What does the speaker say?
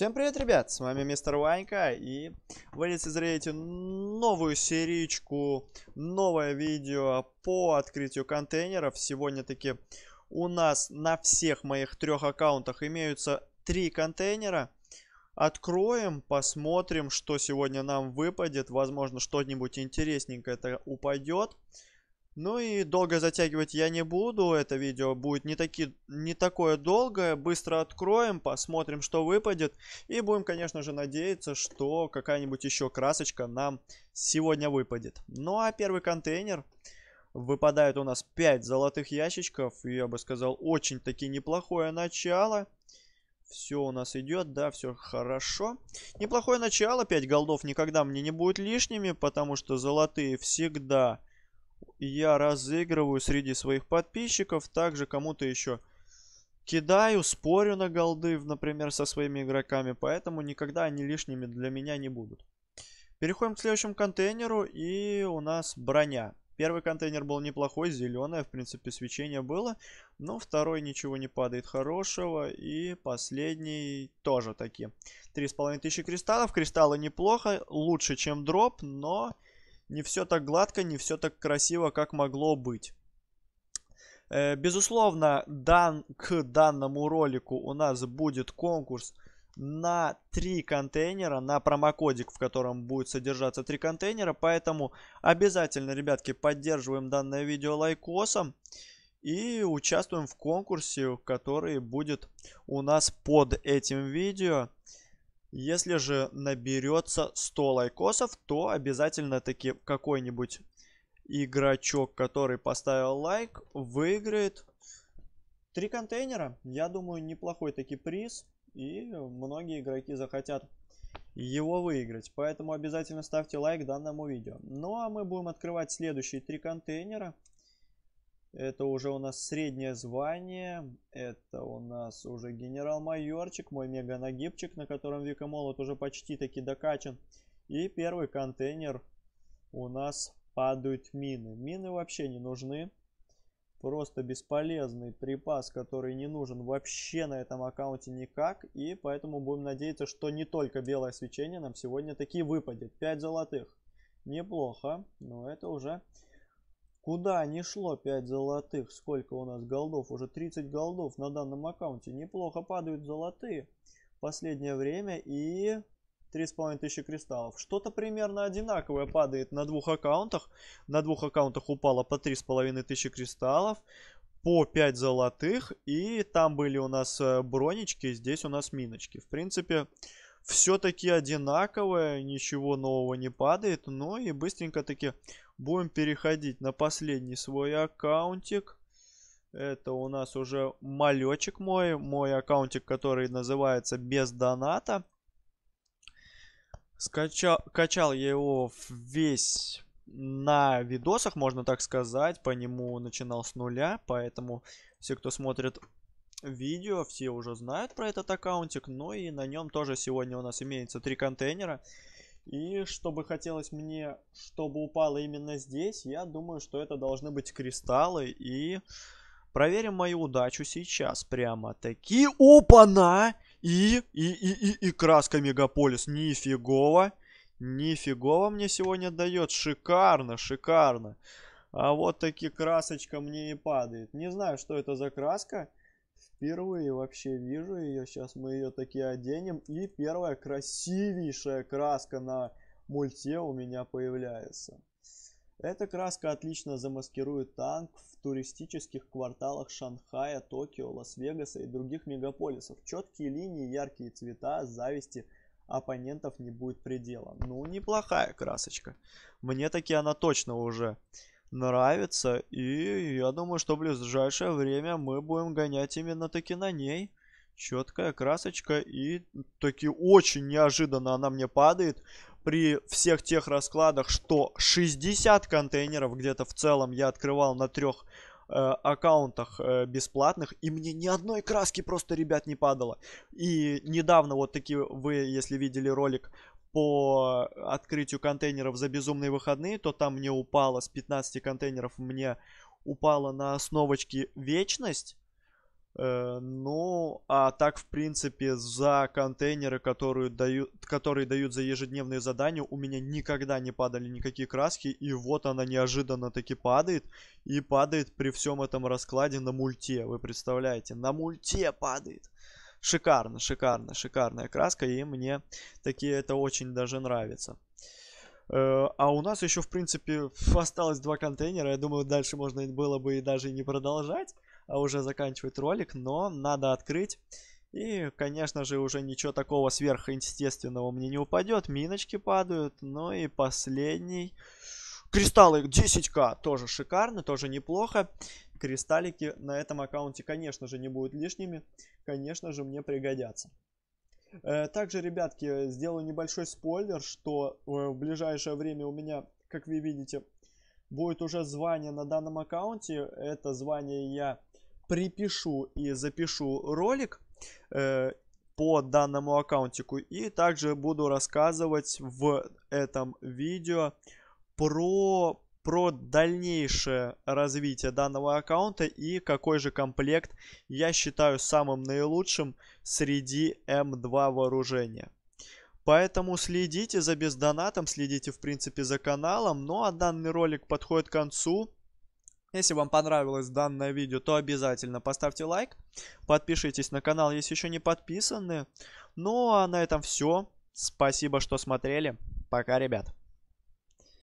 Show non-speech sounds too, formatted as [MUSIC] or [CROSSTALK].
Всем привет, ребят, с вами мистер Ванька, и вы лицезреете новую серичку, новое видео по открытию контейнеров. Сегодня-таки у нас на всех моих трех аккаунтах имеются три контейнера. Откроем, посмотрим, что сегодня нам выпадет, возможно, что-нибудь интересненькое это упадет. Ну и долго затягивать я не буду, это видео будет не, таки, не такое долгое, быстро откроем, посмотрим, что выпадет. И будем, конечно же, надеяться, что какая-нибудь еще красочка нам сегодня выпадет. Ну а первый контейнер, выпадает у нас 5 золотых ящичков, я бы сказал, очень-таки неплохое начало. Все у нас идет, да, все хорошо. Неплохое начало, 5 голдов никогда мне не будет лишними, потому что золотые всегда я разыгрываю среди своих подписчиков, также кому-то еще кидаю, спорю на голды, например, со своими игроками, поэтому никогда они лишними для меня не будут. Переходим к следующему контейнеру, и у нас броня. Первый контейнер был неплохой, зеленое, в принципе, свечение было, но второй ничего не падает хорошего, и последний тоже такие. 3500 кристаллов, кристаллы неплохо, лучше, чем дроп, но не все так гладко, не все так красиво, как могло быть. Э, безусловно, дан, к данному ролику у нас будет конкурс на 3 контейнера, на промокодик, в котором будет содержаться 3 контейнера. Поэтому обязательно, ребятки, поддерживаем данное видео лайкосом и участвуем в конкурсе, который будет у нас под этим видео. Если же наберется 100 лайкосов, то обязательно таки какой-нибудь игрочок, который поставил лайк, выиграет три контейнера. Я думаю, неплохой таки приз. И многие игроки захотят его выиграть. Поэтому обязательно ставьте лайк данному видео. Ну а мы будем открывать следующие три контейнера. Это уже у нас среднее звание. Это у нас уже генерал-майорчик, мой мега-нагибчик, на котором Вика Молот уже почти таки докачан. И первый контейнер у нас падают мины. Мины вообще не нужны. Просто бесполезный припас, который не нужен вообще на этом аккаунте никак. И поэтому будем надеяться, что не только белое свечение нам сегодня такие выпадет. 5 золотых. Неплохо, но это уже Куда не шло 5 золотых? Сколько у нас голдов? Уже 30 голдов на данном аккаунте. Неплохо падают золотые в последнее время. И 3,5 тысячи кристаллов. Что-то примерно одинаковое падает на двух аккаунтах. На двух аккаунтах упало по 3,5 тысячи кристаллов. По 5 золотых. И там были у нас э, бронечки. Здесь у нас миночки. В принципе все-таки одинаковое, ничего нового не падает. Ну и быстренько таки будем переходить на последний свой аккаунтик. Это у нас уже малечек мой, мой аккаунтик, который называется без доната. Скачал, качал я его весь на видосах, можно так сказать, по нему начинал с нуля, поэтому все, кто смотрит видео, все уже знают про этот аккаунтик, но и на нем тоже сегодня у нас имеется три контейнера. И чтобы хотелось мне, чтобы упало именно здесь, я думаю, что это должны быть кристаллы. И проверим мою удачу сейчас. Прямо таки. Опа-на! И, и, и, и, и краска Мегаполис. Нифигово. Нифигово мне сегодня дает. Шикарно, шикарно. А вот таки красочка мне и падает. Не знаю, что это за краска. Впервые вообще вижу ее. Сейчас мы ее такие оденем. И первая красивейшая краска на мульте у меня появляется. Эта краска отлично замаскирует танк в туристических кварталах Шанхая, Токио, Лас-Вегаса и других мегаполисов. Четкие линии, яркие цвета, зависти оппонентов не будет предела. Ну, неплохая красочка. Мне таки она точно уже нравится, и я думаю, что в ближайшее время мы будем гонять именно таки на ней. Четкая красочка и таки очень неожиданно она мне падает при всех тех раскладах, что 60 контейнеров где-то в целом я открывал на трех э, аккаунтах э, бесплатных, и мне ни одной краски просто, ребят, не падало. И недавно вот такие, вы, если видели ролик по открытию контейнеров за безумные выходные, то там мне упало с 15 контейнеров, мне упало на основочке вечность. Э, ну, а так, в принципе, за контейнеры, которые дают, которые дают за ежедневные задания, у меня никогда не падали никакие краски. И вот она неожиданно таки падает. И падает при всем этом раскладе на мульте. Вы представляете? На мульте падает. Шикарно, шикарно, шикарная краска, и мне такие это очень даже нравится. Э, а у нас еще, в принципе, [LAUGHS] осталось два контейнера. Я думаю, дальше можно было бы и даже не продолжать, а уже заканчивать ролик. Но надо открыть. И, конечно же, уже ничего такого сверхъестественного мне не упадет. Миночки падают. Ну и последний. Кристаллы 10к. Тоже шикарно, тоже неплохо. Кристаллики на этом аккаунте, конечно же, не будут лишними конечно же, мне пригодятся. Э, также, ребятки, э, сделаю небольшой спойлер, что э, в ближайшее время у меня, как вы видите, будет уже звание на данном аккаунте. Это звание я припишу и запишу ролик по данному аккаунтику. И также буду рассказывать в этом видео про про дальнейшее развитие данного аккаунта и какой же комплект я считаю самым наилучшим среди М2 эм вооружения. Поэтому следите за бездонатом, следите в принципе за каналом. Ну а данный ролик подходит к концу. Если вам понравилось данное видео, то обязательно поставьте лайк. Подпишитесь на канал, если еще не подписаны. Ну а на этом все. Спасибо, что смотрели. Пока, ребят.